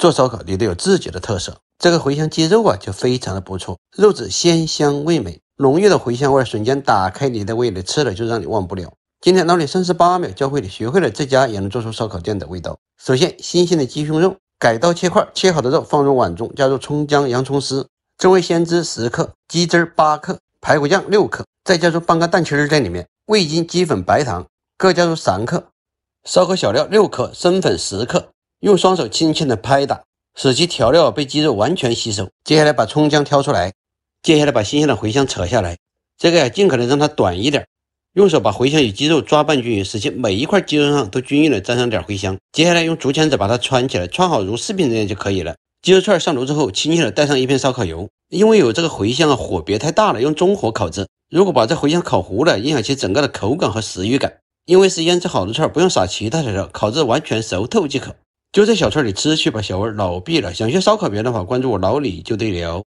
做烧烤，你都有自己的特色。这个茴香鸡肉啊，就非常的不错，肉质鲜香味美，浓郁的茴香味瞬间打开你的味蕾，吃了就让你忘不了。今天老李三十八秒教会你学会了，在家也能做出烧烤店的味道。首先，新鲜的鸡胸肉改刀切块，切好的肉放入碗中，加入葱姜洋葱丝，蒸味鲜汁十克，鸡汁八克，排骨酱六克，再加入半个蛋清在里面，味精、鸡粉、白糖各加入三克，烧烤小料六克，生粉十克。用双手轻轻地拍打，使其调料被鸡肉完全吸收。接下来把葱姜挑出来，接下来把新鲜的茴香扯下来，这个呀尽可能让它短一点。用手把茴香与鸡肉抓拌均匀，使其每一块鸡肉上都均匀的沾上点茴香。接下来用竹签子把它穿起来，穿好如视频这样就可以了。鸡肉串上炉之后，轻轻地带上一片烧烤油，因为有这个茴香啊，火别太大了，用中火烤制。如果把这茴香烤糊了，影响其整个的口感和食欲感。因为是腌制好的串，不用撒其他调料，烤至完全熟透即可。就在小串儿里吃去吧，小味儿老毕了。想学烧烤别的话，关注我老李就对了。